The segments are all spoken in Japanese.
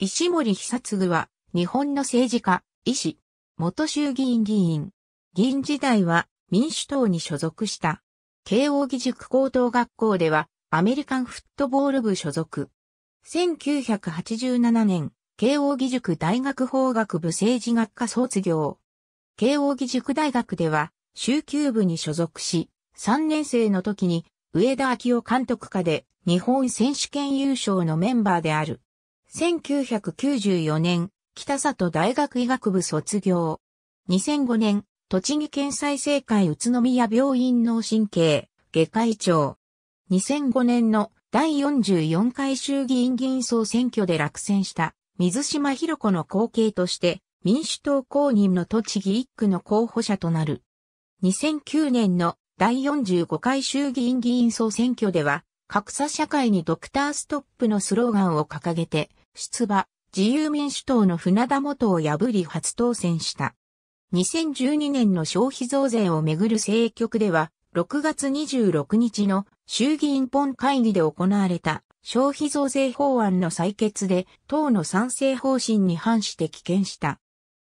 石森久嗣は、日本の政治家、医師、元衆議院議員。議員時代は、民主党に所属した。慶応義塾高等学校では、アメリカンフットボール部所属。1987年、慶応義塾大学法学部政治学科卒業。慶応義塾大学では、週休部に所属し、3年生の時に、上田昭夫監督下で、日本選手権優勝のメンバーである。1994年、北里大学医学部卒業。2005年、栃木県再生会宇都宮病院脳神経、外科医長。2005年の第44回衆議院議員総選挙で落選した水島博子の後継として民主党公認の栃木一区の候補者となる。2009年の第45回衆議院議員総選挙では格差社会にドクターストップのスローガンを掲げて、出馬、自由民主党の船田元を破り初当選した。2012年の消費増税をめぐる政局では、6月26日の衆議院本会議で行われた消費増税法案の採決で党の賛成方針に反して棄権した。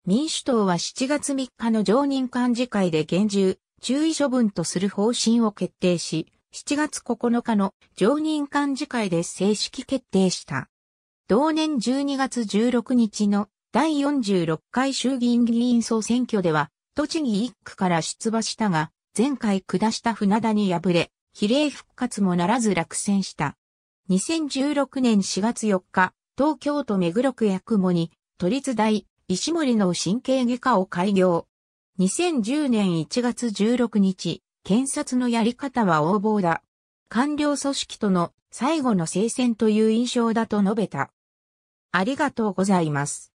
民主党は7月3日の常任幹事会で厳重、注意処分とする方針を決定し、7月9日の常任幹事会で正式決定した。同年12月16日の第46回衆議院議員総選挙では、栃木1区から出馬したが、前回下した船田に敗れ、比例復活もならず落選した。2016年4月4日、東京都目黒区役母に、都立大、石森の神経外科を開業。2010年1月16日、検察のやり方は横暴だ。官僚組織との最後の聖戦という印象だと述べた。ありがとうございます。